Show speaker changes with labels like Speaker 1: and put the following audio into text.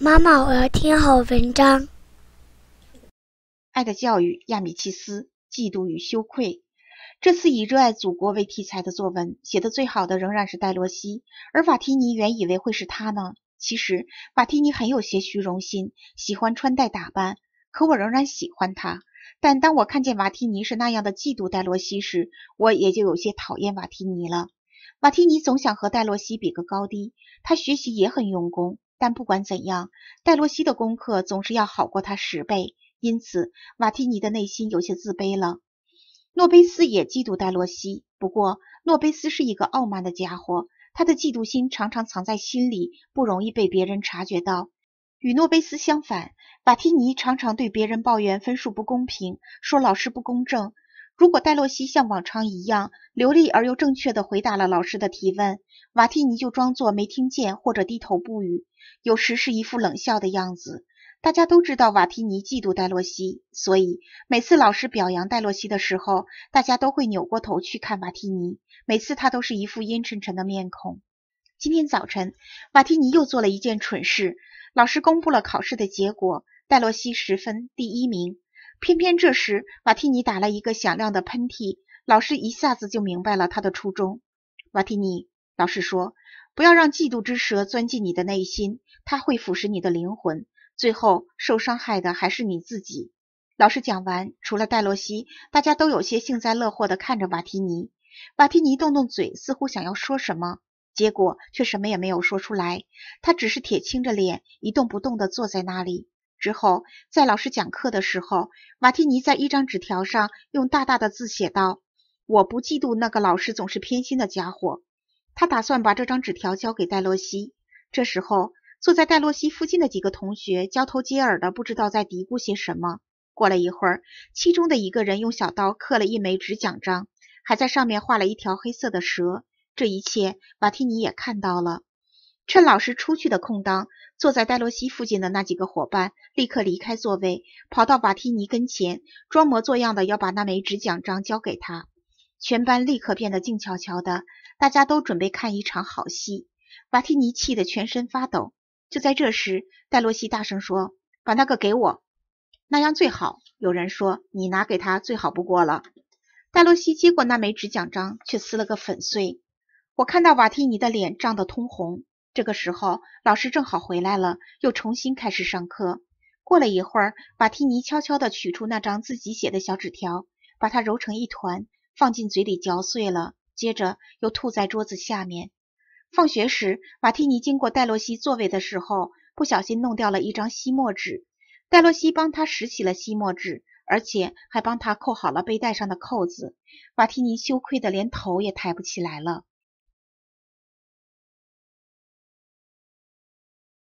Speaker 1: 妈妈，我要听好文章。《爱的教育》亚米契斯，《嫉妒与羞愧》。这次以热爱祖国为题材的作文，写的最好的仍然是戴洛西，而瓦提尼原以为会是他呢。其实瓦提尼很有些虚荣心，喜欢穿戴打扮，可我仍然喜欢他。但当我看见瓦提尼是那样的嫉妒戴洛西时，我也就有些讨厌瓦提尼了。瓦提尼总想和戴洛西比个高低，他学习也很用功。但不管怎样，戴洛西的功课总是要好过他十倍，因此瓦提尼的内心有些自卑了。诺贝斯也嫉妒戴洛西，不过诺贝斯是一个傲慢的家伙，他的嫉妒心常常藏在心里，不容易被别人察觉到。与诺贝斯相反，瓦提尼常常对别人抱怨分数不公平，说老师不公正。如果戴洛西像往常一样流利而又正确地回答了老师的提问，瓦提尼就装作没听见或者低头不语，有时是一副冷笑的样子。大家都知道瓦提尼嫉妒戴洛西，所以每次老师表扬戴洛西的时候，大家都会扭过头去看瓦提尼，每次他都是一副阴沉沉的面孔。今天早晨，瓦提尼又做了一件蠢事。老师公布了考试的结果，戴洛西十分第一名。偏偏这时，瓦提尼打了一个响亮的喷嚏，老师一下子就明白了他的初衷。瓦提尼，老师说，不要让嫉妒之蛇钻进你的内心，它会腐蚀你的灵魂，最后受伤害的还是你自己。老师讲完，除了戴洛西，大家都有些幸灾乐祸地看着瓦提尼。瓦提尼动动嘴，似乎想要说什么，结果却什么也没有说出来。他只是铁青着脸，一动不动地坐在那里。之后，在老师讲课的时候，马蒂尼在一张纸条上用大大的字写道：“我不嫉妒那个老师，总是偏心的家伙。”他打算把这张纸条交给戴洛西。这时候，坐在戴洛西附近的几个同学交头接耳的，不知道在嘀咕些什么。过了一会儿，其中的一个人用小刀刻了一枚纸奖章，还在上面画了一条黑色的蛇。这一切，马蒂尼也看到了。趁老师出去的空当，坐在戴洛西附近的那几个伙伴立刻离开座位，跑到瓦提尼跟前，装模作样的要把那枚纸奖章交给他。全班立刻变得静悄悄的，大家都准备看一场好戏。瓦提尼气得全身发抖。就在这时，戴洛西大声说：“把那个给我，那样最好。”有人说：“你拿给他最好不过了。”戴洛西接过那枚纸奖章，却撕了个粉碎。我看到瓦提尼的脸涨得通红。这个时候，老师正好回来了，又重新开始上课。过了一会儿，马蒂尼悄悄地取出那张自己写的小纸条，把它揉成一团，放进嘴里嚼碎了，接着又吐在桌子下面。放学时，马蒂尼经过戴洛西座位的时候，不小心弄掉了一张吸墨纸。戴洛西帮他拾起了吸墨纸，而且还帮他扣好了背带上的扣子。马蒂尼羞愧得连头也抬不起来了。